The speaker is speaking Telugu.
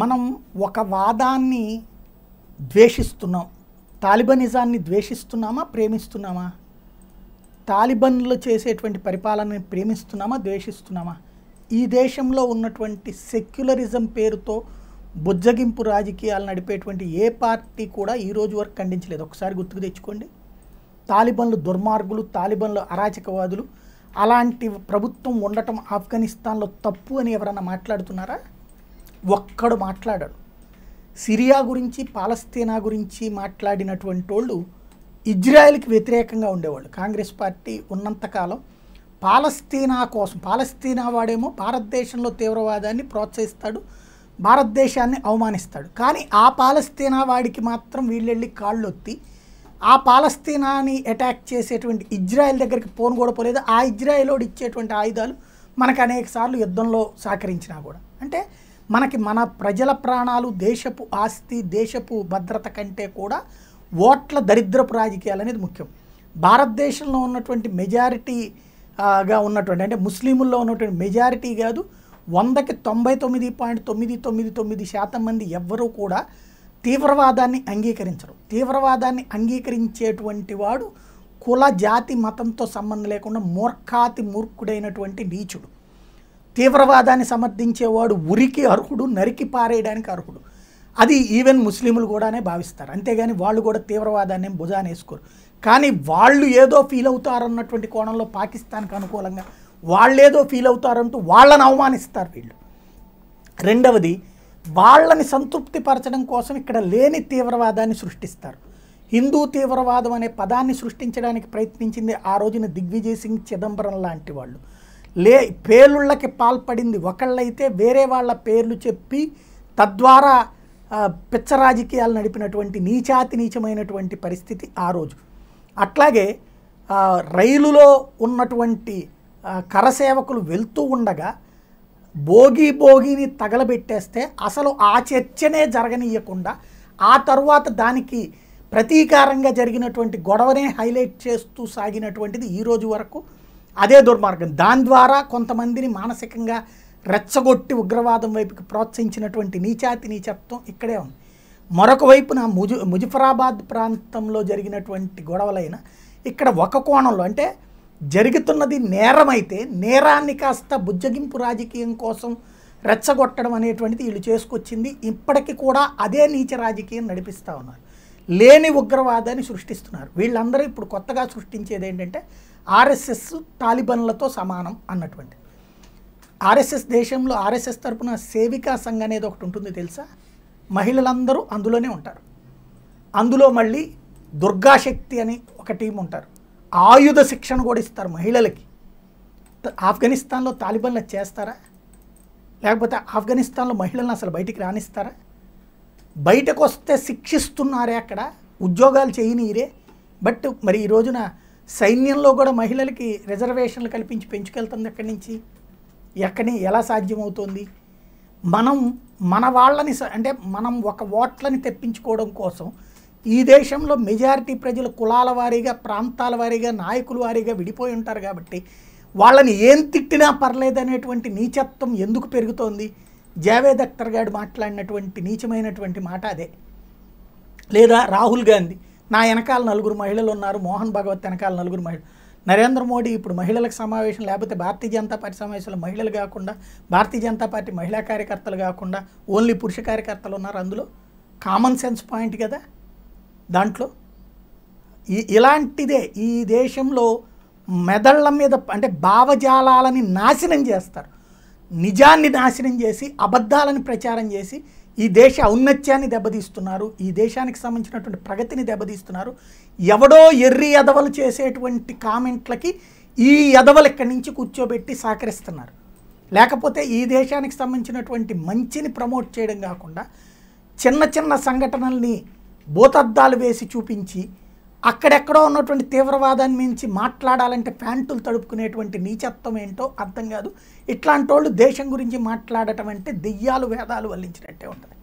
మనం ఒక వాదాన్ని ద్వేషిస్తున్నాం తాలిబనిజాన్ని ద్వేషిస్తున్నామా ప్రేమిస్తున్నామా తాలిబన్లు చేసేటువంటి పరిపాలనని ప్రేమిస్తున్నామా ద్వేషిస్తున్నామా ఈ దేశంలో ఉన్నటువంటి సెక్యులరిజం పేరుతో బుజ్జగింపు రాజకీయాలు నడిపేటువంటి ఏ పార్టీ కూడా ఈరోజు వరకు ఖండించలేదు ఒకసారి గుర్తుకు తెచ్చుకోండి తాలిబన్లు దుర్మార్గులు తాలిబన్లు అరాచకవాదులు అలాంటి ప్రభుత్వం ఉండటం ఆఫ్ఘనిస్తాన్లో తప్పు అని ఎవరన్నా మాట్లాడుతున్నారా ఒక్కడు మాట్లాడాడు సిరియా గురించి పాలస్తీనా గురించి మాట్లాడినటువంటి వాళ్ళు ఇజ్రాయెల్కి వ్యతిరేకంగా ఉండేవాళ్ళు కాంగ్రెస్ పార్టీ ఉన్నంతకాలం పాలస్తీనా కోసం పాలస్తీనా వాడేమో భారతదేశంలో తీవ్రవాదాన్ని ప్రోత్సహిస్తాడు భారతదేశాన్ని అవమానిస్తాడు కానీ ఆ పాలస్తీనా వాడికి మాత్రం వీళ్ళెళ్ళి కాళ్ళొత్తి ఆ పాలస్తీనాని అటాక్ చేసేటువంటి ఇజ్రాయెల్ దగ్గరికి పోను కూడా పోలేదు ఆ ఇజ్రాయెలోడు ఇచ్చేటువంటి ఆయుధాలు మనకు అనేక సార్లు యుద్ధంలో సహకరించినా కూడా అంటే మనకి మన ప్రజల ప్రాణాలు దేశపు ఆస్తి దేశపు భద్రత కంటే కూడా ఓట్ల దరిద్రపు రాజకీయాలు అనేది ముఖ్యం భారతదేశంలో ఉన్నటువంటి మెజారిటీగా ఉన్నటువంటి అంటే ముస్లింల్లో ఉన్నటువంటి మెజారిటీ కాదు వందకి తొంభై తొమ్మిది పాయింట్ తొమ్మిది తొమ్మిది తొమ్మిది శాతం మంది ఎవ్వరూ కూడా తీవ్రవాదాన్ని అంగీకరించరు తీవ్రవాదాన్ని అంగీకరించేటువంటి వాడు కుల జాతి మతంతో సంబంధం లేకుండా మూర్ఖాతి మూర్ఖుడైనటువంటి నీచుడు తీవ్రవాదాన్ని సమర్థించేవాడు ఉరికి అర్హుడు నరికి పారేయడానికి అర్హుడు అది ఈవెన్ ముస్లింలు కూడానే భావిస్తారు అంతేగాని వాళ్ళు కూడా తీవ్రవాదాన్ని భుజాన్ని వేసుకోరు కానీ వాళ్ళు ఏదో ఫీల్ అవుతారన్నటువంటి కోణంలో పాకిస్తాన్కి అనుకూలంగా వాళ్ళేదో ఫీల్ అవుతారంటూ వాళ్ళని అవమానిస్తారు వీళ్ళు రెండవది వాళ్ళని సంతృప్తిపరచడం కోసం ఇక్కడ లేని తీవ్రవాదాన్ని సృష్టిస్తారు హిందూ తీవ్రవాదం అనే పదాన్ని సృష్టించడానికి ప్రయత్నించింది ఆ రోజున దిగ్విజయ్ సింగ్ చిదంబరం లాంటి వాళ్ళు లే పేలుళ్ళకి పాల్పడింది ఒకళ్ళైతే వేరే వాళ్ళ పేర్లు చెప్పి తద్వారా పిచ్చ రాజకీయాలు నడిపినటువంటి నీచాతి నీచమైనటువంటి పరిస్థితి ఆ రోజు అట్లాగే రైలులో ఉన్నటువంటి కరసేవకులు వెళ్తూ ఉండగా భోగి భోగిని తగలబెట్టేస్తే అసలు ఆ చర్చనే జరగనీయకుండా ఆ తర్వాత దానికి ప్రతీకారంగా జరిగినటువంటి గొడవనే హైలైట్ చేస్తూ సాగినటువంటిది ఈరోజు వరకు అదే దుర్మార్గం దాని ద్వారా కొంతమందిని మానసికంగా రెచ్చగొట్టి ఉగ్రవాదం వైపుకి ప్రోత్సహించినటువంటి నీచాతి నీచత్వం ఇక్కడే ఉంది మరొక వైపున ముజు ముజఫరాబాద్ ప్రాంతంలో జరిగినటువంటి గొడవలైన ఇక్కడ ఒక కోణంలో అంటే జరుగుతున్నది నేరమైతే నేరాన్ని కాస్త బుజ్జగింపు రాజకీయం కోసం రెచ్చగొట్టడం అనేటువంటిది వీళ్ళు చేసుకొచ్చింది ఇప్పటికీ కూడా అదే నీచ రాజకీయం నడిపిస్తూ ఉన్నారు లేని ఉగ్రవాదాన్ని సృష్టిస్తున్నారు వీళ్ళందరూ ఇప్పుడు కొత్తగా సృష్టించేది ఏంటంటే ఆర్ఎస్ఎస్ తాలిబన్లతో సమానం అన్నటువంటి ఆర్ఎస్ఎస్ దేశంలో ఆర్ఎస్ఎస్ తరపున సేవికా సంఘ అనేది ఒకటి ఉంటుంది తెలుసా మహిళలందరూ అందులోనే ఉంటారు అందులో మళ్ళీ దుర్గాశక్తి అని ఒక టీం ఉంటారు ఆయుధ శిక్షణ కూడా ఇస్తారు మహిళలకి ఆఫ్ఘనిస్తాన్లో తాలిబన్లు చేస్తారా లేకపోతే ఆఫ్ఘనిస్తాన్లో మహిళలను అసలు బయటికి రాణిస్తారా బయటకు వస్తే శిక్షిస్తున్నారే అక్కడ ఉద్యోగాలు చేయనీరే బట్ మరి ఈ రోజున సైన్యంలో కూడా మహిళలకి రిజర్వేషన్లు కల్పించి పెంచుకెళ్తుంది ఎక్కడి నుంచి ఎక్కడి ఎలా సాధ్యమవుతుంది మనం మన వాళ్ళని అంటే మనం ఒక ఓట్లని తెప్పించుకోవడం కోసం ఈ దేశంలో మెజారిటీ ప్రజలు కులాల వారీగా ప్రాంతాల వారీగా నాయకుల వారీగా విడిపోయి ఉంటారు కాబట్టి వాళ్ళని ఏం తిట్టినా పర్లేదనేటువంటి నీచత్వం ఎందుకు పెరుగుతోంది జావేద్ అక్టర్ గారు మాట్లాడినటువంటి నీచమైనటువంటి మాట అదే లేదా రాహుల్ గాంధీ నా వెనకాల నలుగురు మహిళలు ఉన్నారు మోహన్ భగవత్ వెనకాల నలుగురు మహిళలు నరేంద్ర మోడీ ఇప్పుడు మహిళలకు సమావేశం లేకపోతే భారతీయ జనతా పార్టీ సమావేశంలో మహిళలు కాకుండా భారతీయ జనతా పార్టీ మహిళా కార్యకర్తలు కాకుండా ఓన్లీ పురుష కార్యకర్తలు ఉన్నారు అందులో కామన్ సెన్స్ పాయింట్ కదా దాంట్లో ఇలాంటిదే ఈ దేశంలో మెదళ్ళ మీద అంటే భావజాలాలని నాశనం చేస్తారు నిజాన్ని నాశనం చేసి అబద్ధాలను ప్రచారం చేసి ఈ దేశ ఔన్నత్యాన్ని దెబ్బతీస్తున్నారు ఈ దేశానికి సంబంధించినటువంటి ప్రగతిని దెబ్బతీస్తున్నారు ఎవడో ఎర్రి ఎదవలు చేసేటువంటి కామెంట్లకి ఈ ఎదవలు ఇక్కడి నుంచి కూర్చోబెట్టి సహకరిస్తున్నారు లేకపోతే ఈ దేశానికి సంబంధించినటువంటి మంచిని ప్రమోట్ చేయడం కాకుండా చిన్న చిన్న సంఘటనల్ని భూతద్దాలు వేసి చూపించి అక్కడెక్కడో ఉన్నటువంటి తీవ్రవాదాన్ని మించి మాట్లాడాలంటే ప్యాంటులు తడుపుకునేటువంటి నీచత్వం ఏంటో అర్థం కాదు ఇట్లాంటి వాళ్ళు దేశం గురించి మాట్లాడటం అంటే దెయ్యాలు వేదాలు వల్లించినట్టే ఉంటుంది